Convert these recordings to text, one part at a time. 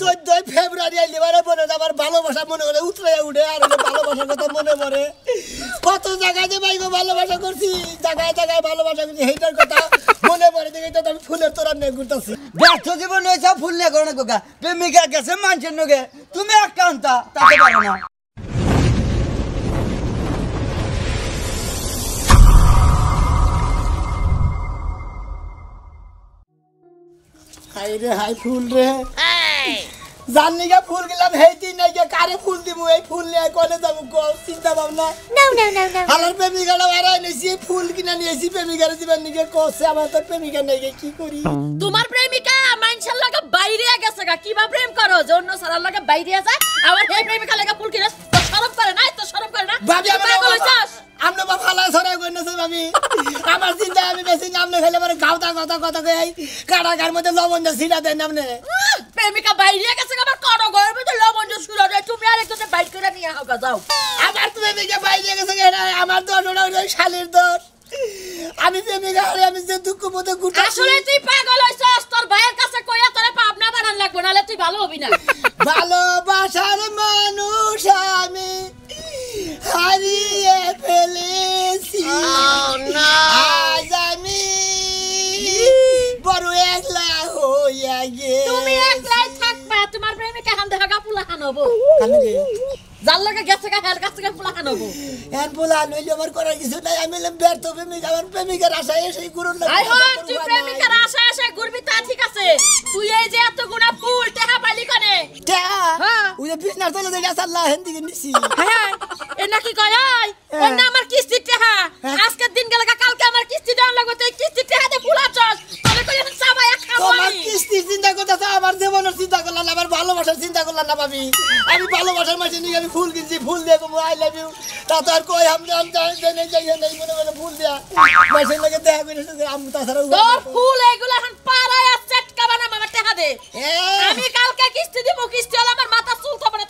চোদ্দই ফেব্রুয়ারি আইলে বারে মনে আমার ভালোবাসা মনে করে উতরে উঠে আর কথা মনে পড়ে কত জায়গায় যে ভাই ভালোবাসা করছি জায়গায় জায়গায় ভালোবাসা করছি সেইটার কথা মনে পড়ে দেখে তো আমি ফুলের তোরা নিয়ে ঘুরতেছি ব্যর্থ জীবন হয়েছে ফুল নিয়ে করো না কোকা প্রেমিকা গেছে মানুষের তুমি একটা আনতা তাকে পারো না হাই রে ফুল রে জাননিকে ফুল ফুল দিমু চিন্তা ভাবনা ফুল কিনা নিয়েছি প্রেমিকার জীবন নিকে কোসে আমার তো নাই গে কি করি তোমার প্রেমিকা মাইনশাল লাগা বাইরে আছে গা কিবা প্রেম করো যে অন্য সারার লাগা বাইরে যায় আমার এই ফুল কিনা শরম করে না তো শরম করে না ভাবি আমনে বা ফালা ছড়াই কই না ভাবি আমার চিন্তা আমি বেশি আমনে খেলে মানে গাওতা কথা কথা কই কাটা গার মধ্যে লবণ দিয়ে ছিড়া দেন প্রেমিকা বাইরে গেছে আমার কড় মধ্যে লবণ দিয়ে তুমি আর একটু বাইট করে নিয়ে যাও আমার প্রেমিকা গেছে আমার ওই শালির দোষ আমি প্রেমিকা আমি যে দুঃখ মধ্যে গুটা আসলে তুই পাগল তোর ভাইয়ের কাছে কইয়া তোরে পাবনা বানান লাগবে নাহলে তুই ভালো হবি না ভালোবাসার মানুষ হারিয়ে ফেলেছি oh, আজ আমি বড় একলা হইয়া গে তুমি একলাই থাকবা তোমার প্রেমিকা হান দেখা পুলা হান হবো যার লাগে গেছে গা হেল গাছে গা পুলা হানবো হ্যাঁ পুলা নইলে আমার করার কিছু নাই আমি লম ব্যর্থ প্রেমিক আমার প্রেমিকার আশায় এসে গুরুর না আই হন তুই প্রেমিকার আশায় এসে ঘুরবি তা ঠিক আছে তুই এই যে এত গুণা ফুল টেহা পালি কানে টেহা হ্যাঁ ওই বিজনেস চলে যাই আসাল্লাহ হিন্দি নিছি হ্যাঁ এ নাকি কয় হ্যাঁ। ওই না আমার কিস্তি টাকা হ্যাঁ। আজকের দিন গেলে কালকে আমার কিস্তি দেওয়া লাগবে তুই কিস্তি টাকা দে ভুলা চল তবে কই আমি সাবাই খাবো তোমার কিস্তির চিন্তা করতেছ আমার জীবনের চিন্তা করলাম না আমার ভালোবাসার চিন্তা করলাম না ভাবি আমি ভালোবাসার মাঝে নিয়ে আমি ফুল কিনছি ফুল দিয়ে কমু আই লাভ ইউ তা তো আর কই আমি আমি জানি নেই যাই নেই মনে মনে ফুল দিয়া মাঝে লাগে দেখা করে শুধু আমি তাছাড়া তোর ফুল এগুলো এখন পাড়ায় আর চেটকাবা না আমার টাকা দে হ্যাঁ। আমি কালকে কিস্তি দিব কিস্তি হলে আমার মাথা চুল থাকবে না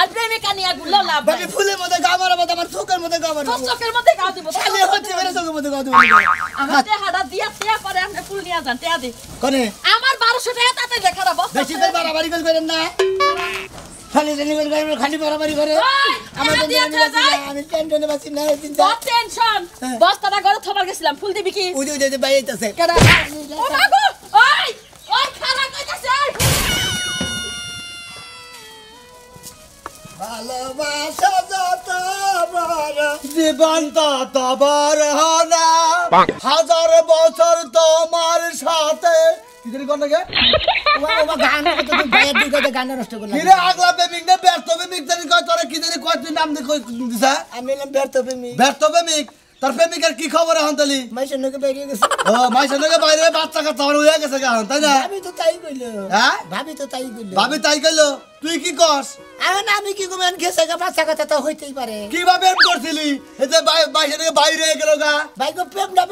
আর প্রেমিকা নিয়ে গুলো লাভ ভাবি ফুলের মধ্যে গা মারা মতো আমার চোখের মধ্যে গা মারা চোখের মধ্যে গা দিব খালি হচ্ছে মেরে চোখের মধ্যে গা দিব আমার হাড়া দিয়া টিয়া পরে আপনি ফুল নিয়া যান টিয়া দি কোনে আমার 1200 টাকা তাতে লেখা রাখো বেশি করে বাড়াবাড়ি করেন না খালি ডেলিভারি করে খালি বাড়াবাড়ি করে আমার আমি টেনশনে বাসি না চিন্তা টেনশন হ্যাঁ। বস্তাটা ঘরে থবার গেছিলাম ফুল দিবি কি ওই ওই বাইরে আইতাছে কেডা ও মাগো ওই ওই খালা কইতাছে ভালোবাসা যত বড় জীবন তত বড় হলা হাজার বছর তোমার সাথে তোর হ্যাঁ? প্রেমিকার কি খবর এখন তালি মাইসের নগে বাইরে গেছে ও মাইসের নগে বাইরে বাচ্চা কাচ্চা হয়ে গেছে এখন তাই না ভাবি তো তাই কইলো হ্যাঁ ভাবি তো তাই কইলো ভাবি তাই কইলো তুই কি করস এখন আমি কি গেছে গা বাচ্চা কথা তো হইতেই পারে কিভাবে করছিলি এতে বাইরে থেকে বাইরে গেল গা ভাই গো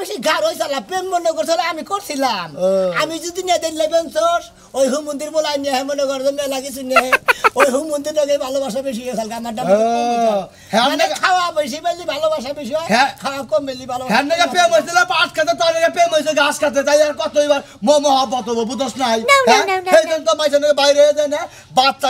বেশি হইছালা প্রেম মনে আমি করছিলাম আমি যদি দেন লেবেন ওই হু মন্দির বলা নিয়ে মনে করছ মেলা কিছু ওই হু মন্দির থেকে ভালোবাসা বেশি গেছাল গা আমার হ্যাঁ, মানে খাওয়া বেশি বেলি ভালোবাসা বেশি হয় হ্যাঁ। খাওয়া কম বেলি ভালোবাসা হ্যাঁ না প্রেম হইছিল পাঁচ খাতে প্রেম হইছে খাতে তাই আর কত এবার মো মহব্বত হবো বুঝছ নাই হ্যাঁ? সেই জন্য তো বাইরে যায় না বাচ্চা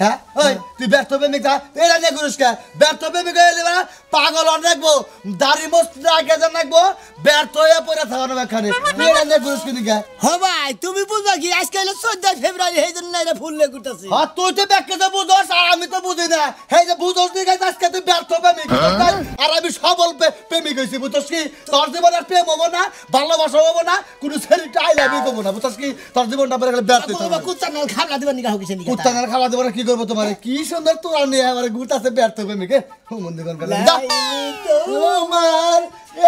হ্যাঁ? কে হ হ্যাঁ ভাই তুমি কি আজকে ফুল হ্যাঁ, আমি তো বুঝি না যে আজকে তুই আর আমি সবল প্রেমিক হয়েছি বুঝছস কি তোর জীবন আর প্রেম হবো না ভালোবাসা হবো না কোন ছেলেটা আইলে লাভ না কি তোর জীবনটা বেড়ে গেলে ব্যর্থ খাবার নিকা কি করবো তোমার কি সুন্দর তো আমি আমার গুট আছে ব্যর্থ হবে মেকে মন্দির তোমার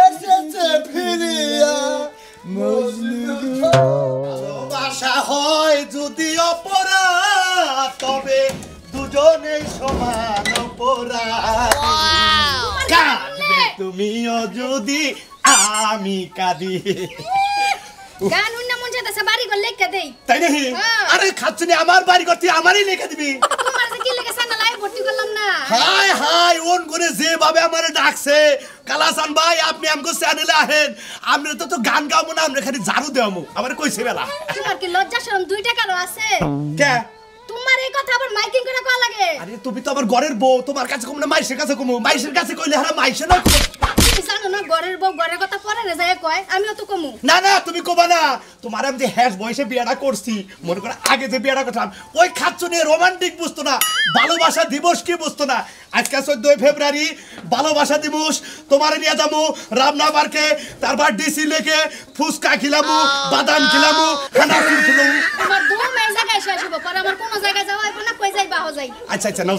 এসেছে ফিরিয়া হয় যদি অপরা তবে দুজনে সমান অপরা তুমিও যদি আমি কাঁদি গান বাড়ি ঘর লেখা দেই তাই নাকি হ্যাঁ। আরে খাচ্ছনি আমার বাড়ি ঘর তুই আমারই লেখা দিবি ওন করে যেভাবে আমারে ডাকছে কালাসান ভাই আপনি চ্যানেলে আহেন তো তো গান গাব না আমরা খালি ঝাড়ু দেবো আমার কইছে বেলা তোমার কি লজ্জা শরম দুই টাকারও আছে কে তোমার এই কথা আবার মাইকিং করে লাগে আরে তুমি তো আমার ঘরের বউ তোমার কাছে কম না মাইশের কাছে কম মাইশের কাছে কইলে হারা মাইশে না আমিও তো কমু না না তুমি কবা না তোমার যে হ্যাশ বয়সে বিয়েটা করছি মনে করে আগে যে বিয়েটা করতাম ওই নিয়ে রোমান্টিক বুঝতো না ভালোবাসা দিবস কি বুঝতো না আজকে চোদ্দই ফেব্রুয়ারি ভালোবাসা দিবস তোমার নিয়ে যাবো রামনা তারপর ডিসি লেকে ফুচকা খিলাম বাদাম খিলাম খানা খিলামু আমার দু মেয়ে জায়গায় জায়গায় যাওয়া হইব যাই বাহ যাই আচ্ছা আচ্ছা নাও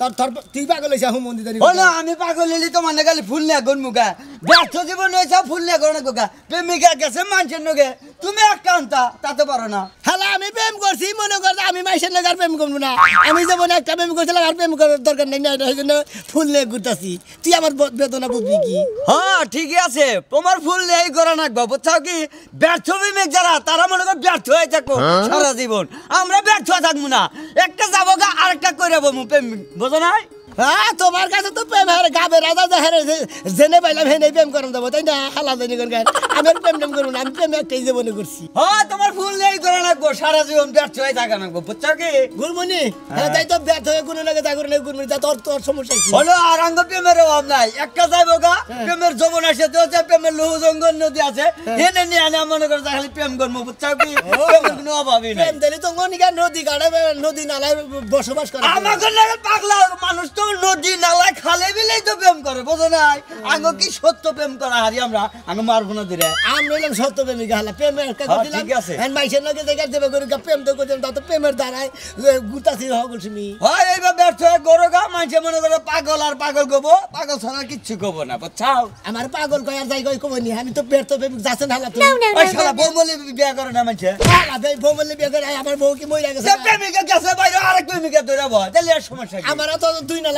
তোর তুই পাগল মন্দির ও না আমি পাগল তো মানে ফুল নিয়ে গন মুগা জীবন হয়েছে ফুল নিয়ে প্রেমিকা গেছে নগে তুমি একটা আনতা তাতে পারো না হ্যালো আমি প্রেম করছি মনে কর আমি নগে আর প্রেম না আমি একটা প্রেম করছিলাম আর প্রেম করার দরকার নেই জন্য ফুল নিয়ে ঘুরতেছি তুই আমার বেতনা বুঝবি কি হ্যাঁ ঠিকই আছে তোমার ফুল নেই করা নাকবা বুঝছাও কি ব্যর্থ প্রেমিক যারা তারা মনে কর ব্যর্থ হয়ে থাকবো হ্যাঁ? সারা জীবন আমরা ব্যর্থ থাকবো না একটা যাবো গা আরেকটা করে যাবো প্রেম ことない তোমার কাছে তো প্রেম হারে গাবে রাজা দেখে জেনে পাইলাম হেনে প্রেম করম দেবো তাই না হালা জানি কোন গায়ে আমি প্রেম প্রেম করুন আমি প্রেম একটাই জীবনে করছি হ্যাঁ তোমার ফুল নেই করে রাখবো সারা জীবন ব্যর্থ হয়ে থাকা রাখবো বুঝছো কি গুরমণি হ্যাঁ।, হ্যাঁ তাই তো ব্যর্থ হয়ে কোনো লাগে তা করে গুরমনি তা তোর তোর সমস্যা হলো আর আঙ্গ প্রেমের অভাব নাই একটা যাইবো গা হ্যাঁ। প্রেমের যমন আসে তো যে প্রেমের লহু জঙ্গল নদী আছে হ্যাঁ। হেনে নিয়ে আনে মনে করে তা খালি প্রেম করবো বুঝছো কি প্রেমের কোনো অভাবই নাই প্রেম দিলে তো নদী কাটে নদী নালায় বসবাস করে লাগে পাগলা মানুষ তো নদী নালা খালে বিলেই তো প্রেম করে বোঝো নাই আঙ্গ কি সত্য প্রেম করা হারি আমরা আঙ্গ মারবো না দিলে আমরা সত্য প্রেমী গালা প্রেমের হ্যাঁ, হ্যাঁ, মাইসের নাকি দেখার দেবে গরু প্রেম তো করছেন তা তো প্রেমের দ্বারাই গুতাছি হগল তুমি হয় এইবার ব্যর্থ হয়ে গরু গা মাইসে মনে করে পাগল আর পাগল গোবো পাগল ছাড়া কিচ্ছু গোবো না বুঝছাও আমার পাগল কয় আর কবো নি আমি তো ব্যর্থ প্রেমী যাচ্ছেন হালা তুমি ওই বিয়ে করে না বিয়ে করে আমার বউ কি গেছে প্রেমিকা গেছে বাইরে আরেক প্রেমিকা ধরে সমস্যা আমার তো দুই নালা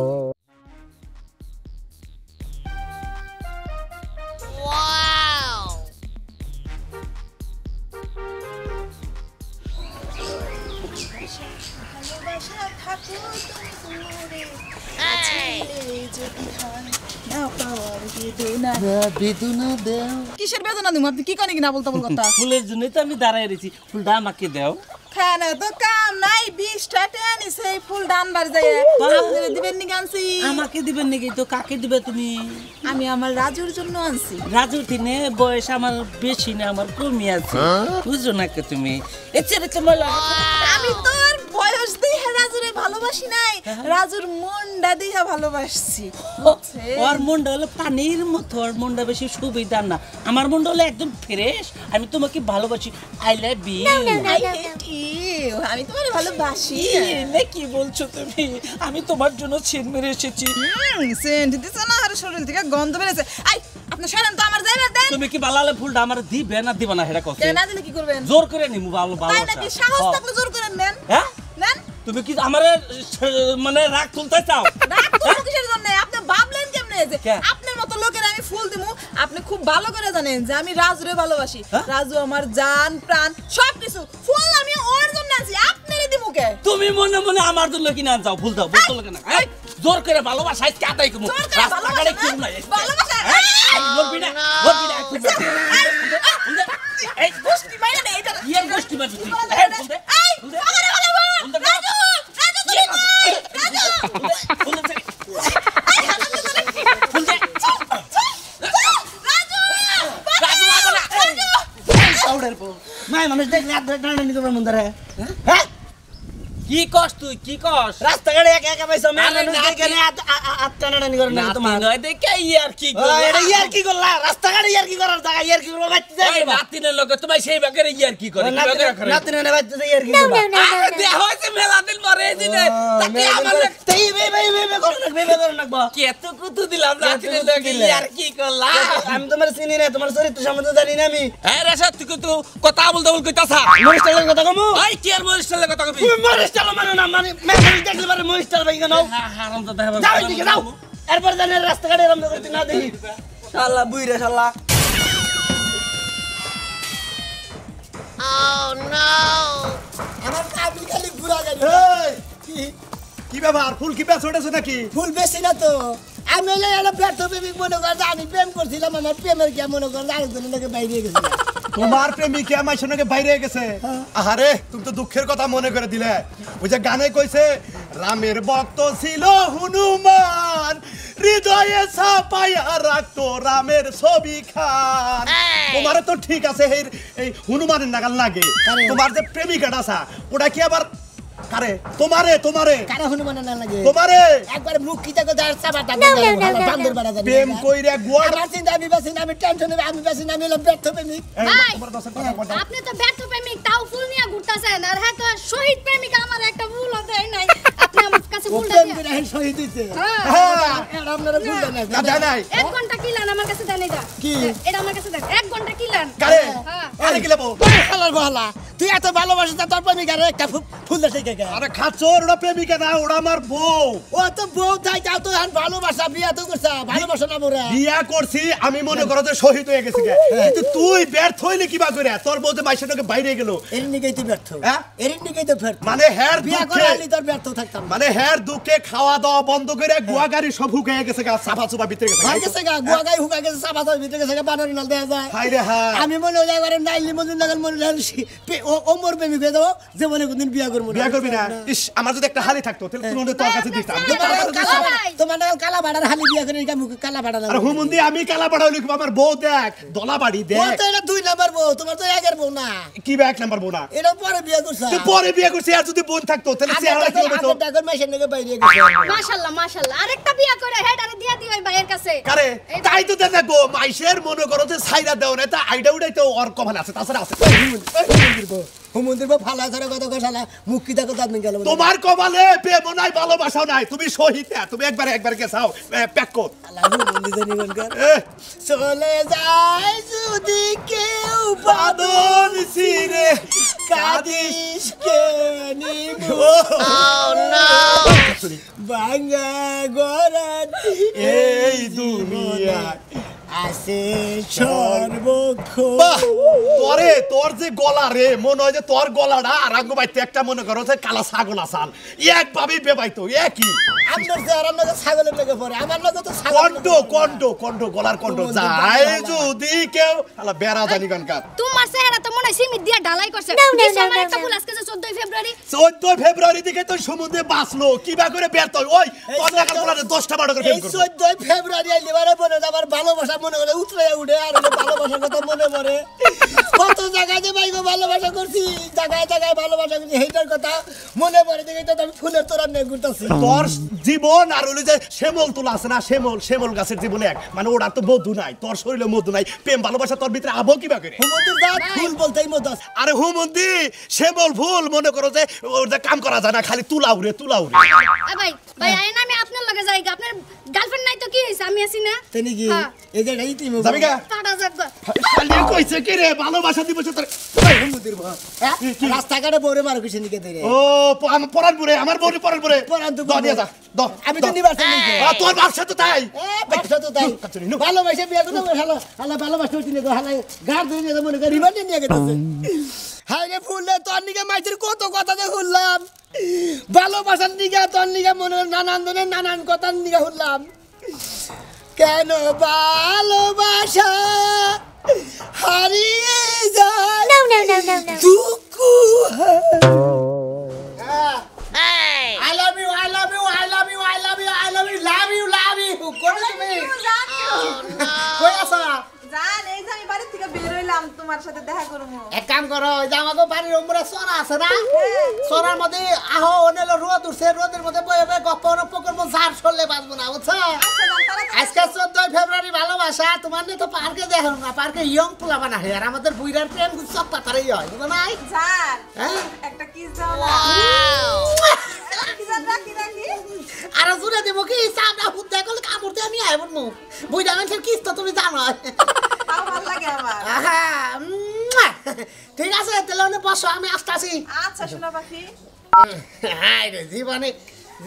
বেদনা দেও কিসের বেদনা দিমু আপনি কি করেন কিনা বলতে বল কথা ফুলের জন্য তো আমি দাঁড়ায় রয়েছি ফুলটা আমাকে দাও খানা তো কাম নাই বিশটা টেনি সেই ফুল ডানবার যায় আপনারা দিবেন নি আনছি আমাকে দিবেন নি তো কাকে দিবে তুমি আমি আমার রাজুর জন্য আনছি রাজুর দিনে বয়স আমার বেশি না আমার কমি আছে হ্যাঁ? বুঝো না কে তুমি এচেরে তোমার আমি ভালোবাসি নাই হ্যাঁ, হ্যাঁ। রাজুর মনটা দেখা ভালোবাসছি ওর মনটা হলো পানির মতো ওর মনটা বেশি সুবিধা না আমার মনটা হলো একদম ফ্রেশ আমি তোমাকে ভালোবাসি আই লাভ ইউ আমি তোমার ভালোবাসি না কি বলছো তুমি আমি তোমার জন্য ছেদ মেরে এসেছি সেন্ট দিছ না আর শরীর থেকে গন্ধ বেরোছে আই আপনি শরণ তো আমার জায়গা দেন তুমি কি বালালে ফুলটা আমার দিবে না দিবে না হেডা কথা না দিলে কি করবেন জোর করে নিমু ভালো ভালো তাই নাকি সাহস থাকলে জোর করে নেন হ্যাঁ তুমি কি আমার মানে রাগ তুলতে চাও রাগ জন্য আপনি ভাবলেন কেমনে যে আপনার লোকের আমি ফুল দিমু আপনি খুব ভালো করে জানেন যে আমি রাজুরে ভালোবাসি রাজু আমার জান প্রাণ সব কিছু ফুল আমি ওর জন্য আছি দিমু কে তুমি মনে মনে আমার জন্য কিনা যাও ফুল দাও ফুল লাগে না জোর করে ভালোবাসা না না এই গোষ্ঠী এই গোষ্ঠী রাস্তা টানা নিতে পারবো ধরে হ্যাঁ কি কস তুই কি কস রাস্তাঘাটে একা একা পাইছো মেয়ে আত্মানাটানি কি কি কি সেই কি মেলা দিনে কি আমি চিনি জানি না আমি হ্যাঁ, কুতু কথা বলতে কথা কি কথা কবি মানে না মানে মেয়ে দেখলে পারে ভাই কেন হারাম হ্যাঁ, হ্যাঁ, তো যাও এরপর জানে রাস্তাঘাটে এরম করতে না দেখি শালা বুইরা শালা oh, আমার কাবি খালি ঘুরা গেল কি ব্যাপার ফুল কি পেছ নাকি ফুল বেশি না তো আমি হলে প্রেমিক মনে আমি প্রেম করছিলাম আমার প্রেমের কে মনে বাইরে গেছে তোমার প্রেমিক আমার সঙ্গে বাইরে গেছে হ্যাঁ। তুমি তো দুঃখের কথা মনে করে দিলে ওই যে গানে কইছে রামের ভক্ত ছিল হনুমান হৃদয়ে আর রাখতো রামের ছবি খান তোমার তো ঠিক আছে এই হনুমানের নাগাল লাগে তোমার যে প্রেমিকাটা ওটা কি আবার কারে তোমারে তোমারে কারে হনুমান না লাগে তোমারে একবার মুখ কিতা কো দাঁড় চাবা দাঁড় বান্দর বাড়া যাবে প্রেম কইরা গোয়া আমার চিন্তা আমি বাসি না আমি টেনশনে আমি বাসি না আমি হলাম ব্যর্থ প্রেমিক হ্যাঁ। আপনি তো ব্যর্থ প্রেমিক তাও ফুল নিয়ে ঘুরতাছেন আর হ্যাঁ তো শহীদ প্রেমিক আমার একটা ভুল হতে নাই আপনি আমার হ্যাঁ। হ্যাঁ, হ্যাঁ। তুই এত ভালোবাসিস তোর প্রেমিকা রে একটা ফুল আরে প্রেমিকা না আমার বউ ও তো বউ তাই তো ভালোবাসা বিয়া তো করছ ভালোবাসা না মোরা বিয়া করছি আমি মনে করো যে শহীদ হয়ে গেছি কিন্তু তুই ব্যর্থ কি কিবা করে তোর বউ তো বাইশটাকে বাইরে গেল এর নিকেই ব্যর্থ হ্যাঁ এর নিকেই তো ব্যর্থ মানে হ্যাঁ বিয়া করে আমি তোর ব্যর্থ থাকতাম মানে ফের দুকে খাওয়া দাওয়া বন্ধ করে গুয়া গাড়ি সব হুকায় গেছে গা সাফা সুফা ভিতরে গেছে হাই গেছে গা গুয়াগাড়ি হুকায় গেছে সাফা সুফা ভিতরে গেছে গা নাল দেয়া যায় হাই রে হাই আমি মনে হয় একবার নাইলি মজুর নাগাল মনে হয় ও ওমর প্রেমী হয়ে যাবো জীবনে কোনদিন বিয়া করব না বিয়া করবি না ইস আমার যদি একটা হালি থাকতো তাহলে তুমি তোর কাছে দিতাম তোমার নাগাল কালা ভাড়ার হালি বিয়া করে এটা মুখে কালা ভাড়া আরে হুমুন্দি আমি কালা ভাড়া হইলো আমার বউ দেখ দলা বাড়ি দেখ তো এটা দুই নাম্বার বউ তোমার তো একের বউ না কি এক নাম্বার বউ না এটা পরে বিয়া করছিস তুই পরে বিয়া করছিস আর যদি বোন থাকতো তাহলে চেহারা কি হতো নাকি বাইরে আরেকটা বিয়া করে দিয়া কাছে আরে তাই তো গো মাইশের মনে করো ছাইরা দাও না আইডা উড়াইতে ওর কমান আছে তাছাড়া আছে হুমন্দির বা ফালা ছাড়া কথা কষালা মুক্তি দেখো দাঁত গেল তোমার কপালে প্রেম নাই ভালোবাসাও নাই তুমি সহিতা তুমি একবার একবার গেছাও প্যাকো চলে যায় যদি কেউ বাদন সিরে কাদিস কে বাঙ্গা গরাত এই দুনিয়া আসে সর্বক্ষণ তোরে তোর ঢালাই করছে এই সময় ফেব্রুয়ারি 14 তো সমুদ্রে বাসলো কিবা করে বের তো ওই তোর লাগার বলারে করে ফেল ফেব্রুয়ারি আইলে বারে বলে আমার ভালোবাসা মনে করে উতলে উঠে আর ভালোবাসার কথা মনে পড়ে কত জায়গায় যে ভাই ভালোবাসা করছি জায়গায় জায়গায় ভালোবাসা করছি হেটার কথা মনে পড়ে দেখে তো আমি ফুলের তোরা নিয়ে ঘুরতেছি তোর জীবন আর হলো যে শ্যামল তোলা আছে না শ্যামল শ্যামল গাছের জীবনে এক মানে ওরা তো মধু নাই তোর শরীরে মধু নাই প্রেম ভালোবাসা তোর ভিতরে আবহ কি বা করে হুমন্দির জাত ফুল বলতেই মধু আছে আরে হুমন্দি শ্যামল ফুল মনে করো যে ওর কাম করা যায় না খালি তুলা উড়ে তুলা উড়ে ভাই ভাই আমি আপনার লাগে যাই আপনার গার্লফ্রেন্ড নাই তো কি হইছে আমি আছি না তাই নাকি এই যে গাই তুমি যাবি গা টাটা যাবগা শালি কইছে কি রে ভালোবাসা দিবস তোর মন্দির ভা রাস্তা কাটে বউরে মারো কিছে নিকে ধরে ও আমার পরান বুরে আমার বউরে পরান বুরে পরান তো দিয়ে যা দ আমি তো নিবার চাই না তোর বাপসা তো তাই বাপসা তো তাই ভালোবাসা বিয়া করতে হলো হলো ভালোবাসা হচ্ছে না হলো গার ধরে মনে করি মানে নিয়ে গেছে হাইরে রে ফুললে তোর নিকে মাইতির কত কথা তো শুনলাম ভালোবাসার নিকে তোর নিকে মনে নানান ধরনের নানান কথার নিকে শুনলাম কেন ভালোবাসা হারিয়ে যায় দুঃখ এক কাম আছে না হ্যাঁ। মধ্যে রোদ উঠছে রোদের মধ্যে আচ্ছা, ফেব্রুয়ারি ভালোবাসা তোমার তো পার্কে না পার্কে ইয়ং আমাদের বুইরার প্রেম সব পাতারই হয় বুঝো হ্যাঁ? আরো জুড়ে দেব কি চামড়া ফুট দেখলে কামড় দিয়ে আমি আয় মুখ বুইরা কিস্তা তুমি জানো ঠিক আছে তেলনে পাশো বসো আমি আসি আচ্ছা শোনা পাখি হাই রে জীবনে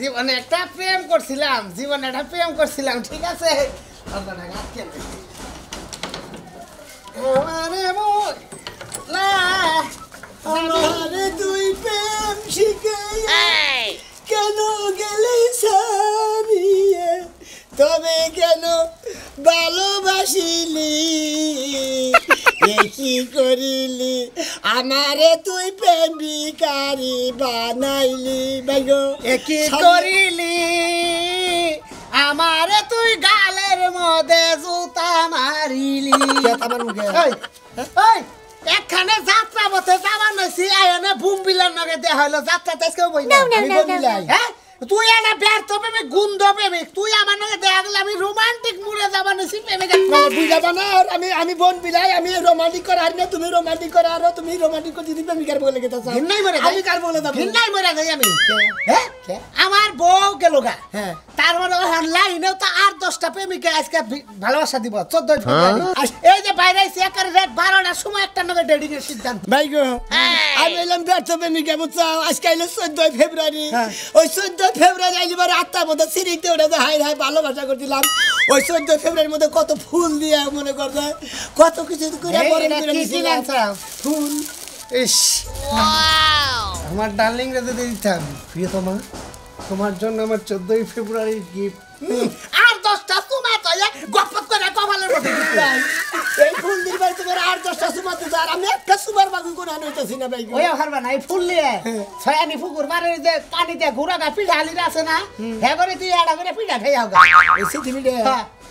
জীবনে একটা প্রেম করছিলাম জীবনে একটা প্রেম করছিলাম ঠিক আছে আমারে তুই প্রেম শিখে কেন গেলি সারিয়ে তবে কেন ভালোবাসিলি কি করিলি আমারে তুই প্রেমিকারি বানাইলি বাইগো কি করিলি আমারে তুই গালের মধ্যে জুতা মারিলি একখানে যাত্রা বসে যাবার নইছি আয়নে বুম বিলার নগে দেয়া হইলো যাত্রা তেজকেও বই না হ্যাঁ তুই একটা ব্যর্থ প্রেমিক গুন্দ প্রেমিক তুই আমার নাকি দেখলে আমি রোমান্টিক মুড়ে যাব যাবা নিছি প্রেমিক যাব না আর আমি আমি বোন বিলাই আমি রোমান্টিক করার না তুমি রোমান্টিক করার তুমি রোমান্টিক যদি প্রেমিকার বলে গেতে চাও ভিন্নাই মরে আমি কার বলে দাও ভিন্নাই মরে যাই আমি হ্যাঁ আমার বউ গেল গা হ্যাঁ। তার মানে অনলাইনে তো আর দশটা প্রেমিকে আজকে ভালোবাসা দিব চোদ্দ হ্যাঁ। এই যে বাইরে আইসি একারে রেট বারোটার সময় একটা নগে ডেডি এর সিদ্ধান্ত ভাই গো হ্যাঁ। আমি এলাম ব্যর্থ প্রেমিকা বুঝছো আজকে এলো চোদ্দই ফেব্রুয়ারি ওই চোদ্দ ফেব্রুয়ারি ওটা ওই ফেব্রুয়ারির মধ্যে কত ফুল দিয়ে মনে কত কিছু ফুল ইস আমার ডার্লিং রে তোমার জন্য আমার চোদ্দই ফেব্রুয়ারির গিফট আর দশটা তোমার তো গপ করে কপালের মধ্যে এই ফুলদির বাড়িতে করে আর দশটা সুমার দিতে আর আমি একটা সুমার বাগু করে আনতেছি না ভাই ওই হারবা না এই ফুল নিয়ে হ্যাঁ। ছয়ানি পুকুর মারে যে পানিতে ঘুরা গা পিঠা আলিরা আছে না হ্যাঁ করে তুই আড়া করে পিঠা খেয়ে যাও এই সিদ্ধি মিটে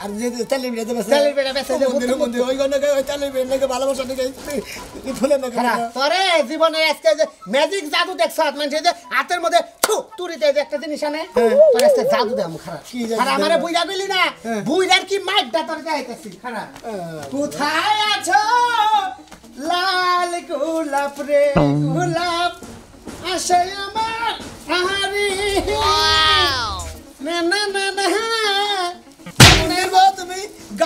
আর যে তেলের বেড়াতে বেসে তেলের ওই গনে ওই তেলের বেড়া নাকি ভালোবাসা নাকি কি ফুলে জীবনে আজকে যে ম্যাজিক জাদু দেখছ যে হাতের মধ্যে একটা জিনিস আনে হ্যাঁ। তোর আজকে জাদু দেম খারাপ আর আমারে বুইরা গলি না হ্যাঁ। বুইরার কি মাইটটা তোর যাইতাছি খারাপ কোথায় আছো লাল গোলাপ রে গোলাপ আসে আমার আহারি না না না না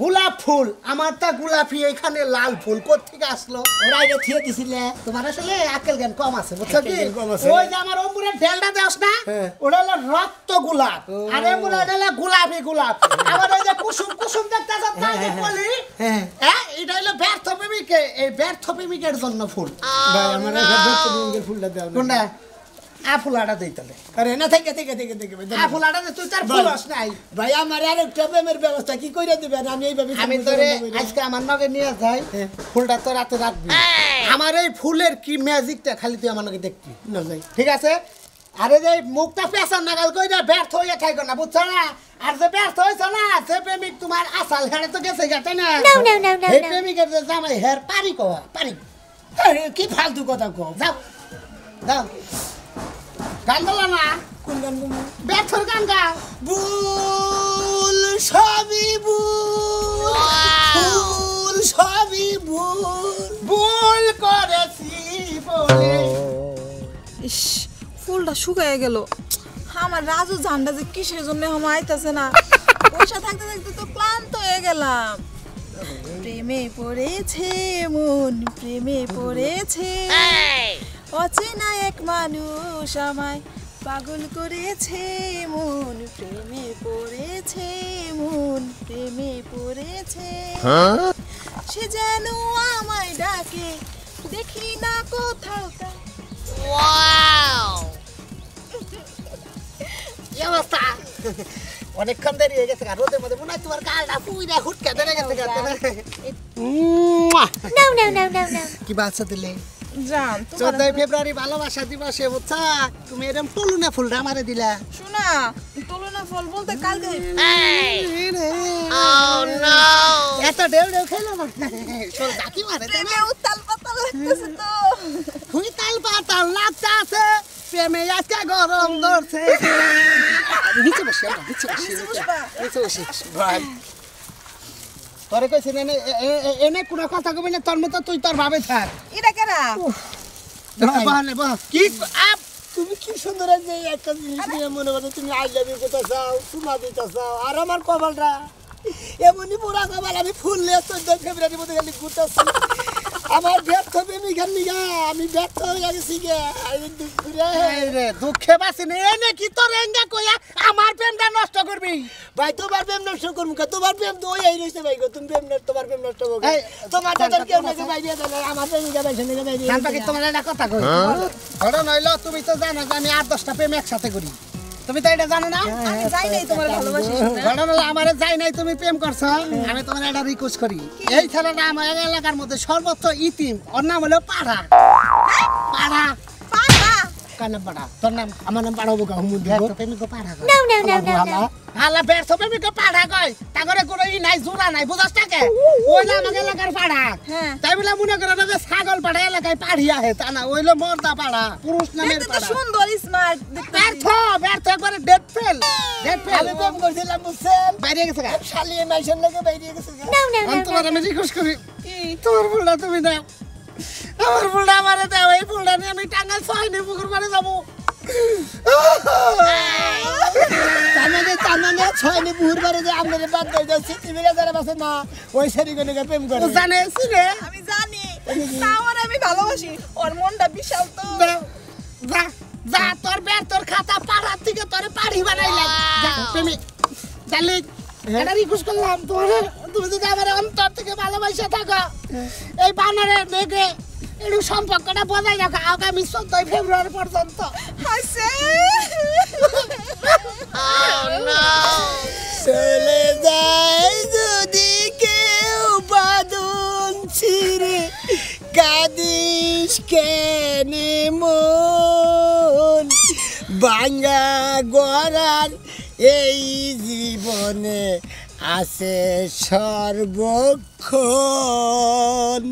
গোলাপ ফুল আমার তা গোলাপি এখানে লাল ফুল কোথেকে আসলো ওরা এটা থিয়ে দিছিলে তোমার আসলে আকেল জ্ঞান কম আছে বুঝছো কি ওই যে আমার অম্বুরের ঢেলটা দেওস না হ্যাঁ। ওটা হলো রক্ত গোলাপ আর অম্বুরা হলো গোলাপি গোলাপ আমার ওই যে কুসুম কুসুম দেখতে যে হ্যাঁ, হ্যাঁ, বলি হ্যাঁ এটা হলো ব্যর্থ প্রেমিকে এই ব্যর্থ প্রেমিকের জন্য ফুল আমার ব্যর্থ ফুলটা দেওয়া কোনটা আফুলাটা দেই তাহলে আরে না থেকে থেকে থেকে থেকে আফুলাটা তুই তার ফুলস নাই ভাই আমার আর ব্যবস্থা কি কইরা দিবে আমি আমি হ্যাঁ। ফুলটা তো রাতে রাখবি আমার এই ফুলের কি ম্যাজিকটা খালি তুই আমার নগে দেখবি ঠিক আছে আরে যে মুখটা পেছন নাগাল কইরা ব্যর্থ হইয়া থাকো না বুঝছ না আর যে ব্যর্থ হইছ না সে প্রেমিক তোমার আসাল হেড়ে তো গেছে গেছে না প্রেমিকের যে জামাই হের পারি কোয়া পারি কি ফালতু কথা কো যাও যাও গান গালা না ব্যর্থর গান গা ভুল সবই ভুল ভুল সবই ভুল ভুল করেছি বলে ইস ফুলটা শুকায় গেল আমার রাজু ঝান্ডা যে কিসের জন্য আমার আইতাছে না পয়সা থাকতে থাকতে তো ক্লান্ত হয়ে গেলাম প্রেমে পড়েছে মন প্রেমে পড়েছে অচেনা এক মানুষ আমায় পাগল করেছে মন প্রেমে পড়েছে মন প্রেমে পড়েছে হ্যাঁ? সে যেন আমায় ডাকে দেখি না কোথাও অনেকক্ষণ দেরি হয়ে গেছে রোদের মধ্যে মনে হয় তোমার গালটা পুইরা হুটকা ধরে গেছে নাও কি বাচ্চা দিলে জান চোদ্দই ফেব্রুয়ারি ভালোবাসা দিবসে বুঝছা তুমি এরকম টলুনা ফুলটা আমারে দিলা শোনা টলুনা ফুল বলতে কালকে oh, এত ডেউ ডেউ খেলো চল মানে। ডাকি মারে তুমি উত্তাল পাতাল লাগতেছে তো হুই তাল পাতাল প্রেমে আজকে গরম ধরছে নিচে বসে নিচে বসে নিচে বসে তোরে কইছি না এনে কোনো কথা কবি না তোর মতো তুই তোর ভাবে থাক এটা কেনা বাহলে বাহ কি আপ তুমি কি সুন্দর যে একটা জিনিস নিয়ে মনে করছো তুমি আই লাভ ইউ করতে চাও তোমা দিতে চাও আর আমার কপালটা এমনি পুরা কপাল আমি ফুল নিয়ে চোদ্দ ফেব্রুয়ারির মধ্যে খালি ঘুরতেছি আমার ব্যর্থ প্রেমিকার নিগা আমি ব্যর্থ হয়ে গেছি দুঃখে বাসি নেই নাকি তো রেঙ্গা কইয়া আমার প্রেমটা নষ্ট করবি ভাই তোমার প্রেম নষ্ট করবো তোমার প্রেম তো ওই রয়েছে ভাই গো তুমি প্রেম তোমার প্রেম নষ্ট করবো তোমার দাদার কেউ নাকি বাইরে দিয়ে আমার প্রেম ভাই তোমার একটা কথা কই হ্যাঁ? ধরো নইলো তুমি তো জানো যে আমি আট দশটা প্রেম একসাথে করি তুমি তো এটা জানো না হ্যাঁ, হ্যাঁ, আমি যাই নাই তোমার ভালোবাসি ঘটনা আমার যাই নাই তুমি প্রেম করছো হ্যাঁ? আমি তোমার এটা রিকোয়েস্ট করি এই ছেলেটা আমার এলাকার মধ্যে সর্বত্র ইতিম ওর নাম হলো পাড়া পাড়া তোর ছাগল পাড়া এলাকায় পাড়ি আহে না ওইলো মর্দা পাড়া পুরুষ নামের সুন্দর স্মার্ট ব্যর্থ ব্যর্থ একবারে ডেড ফেল ডেড ফেল আমি প্রেম করছিলাম গেছে শালি তোর বললা তুমি না আমার ফুলটা আমারে দাও এই ফুলটা নিয়ে আমি টাঙ্গাল ছয়নি পুকুর পাড়ে যাবো তানানে তানানে ছয়নি পুকুর পাড়ে না আমি জানি তাও আমি ভালোবাসি ওর মনটা বিশাল তো যা যা তোর বের তোর খাতা পাড়ার থেকে তোরে পাড়ি বানাইলাম যা প্রেমিক তাহলে হ্যাঁ? এটা করলাম তোমার তুমি যদি আমার অন্তর থেকে ভালোবাসা থাকো এই বানারে মেঘে একটু সম্পর্কটা বজায় রাখো আগামী চোদ্দই ফেব্রুয়ারি পর্যন্ত চলে যায় যদি কেউ বাদন ছিঁড়ে কাদিস কেনে মন বাঙ্গা গড়ার এই জীবনে আছে সর্বক্ষণ